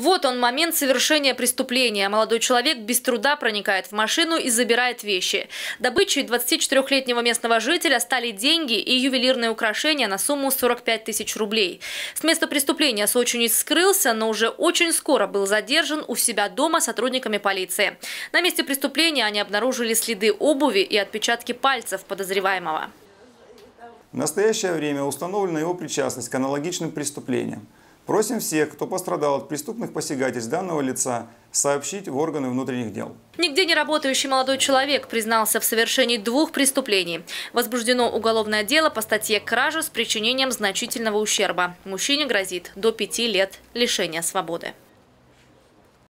Вот он, момент совершения преступления. Молодой человек без труда проникает в машину и забирает вещи. Добычей 24-летнего местного жителя стали деньги и ювелирные украшения на сумму 45 тысяч рублей. С места преступления соучениц скрылся, но уже очень скоро был задержан у себя дома сотрудниками полиции. На месте преступления они обнаружили следы обуви и отпечатки пальцев подозреваемого. В настоящее время установлена его причастность к аналогичным преступлениям. Просим всех, кто пострадал от преступных посягательств данного лица, сообщить в органы внутренних дел. Нигде не работающий молодой человек признался в совершении двух преступлений. Возбуждено уголовное дело по статье «Кража с причинением значительного ущерба». Мужчине грозит до пяти лет лишения свободы.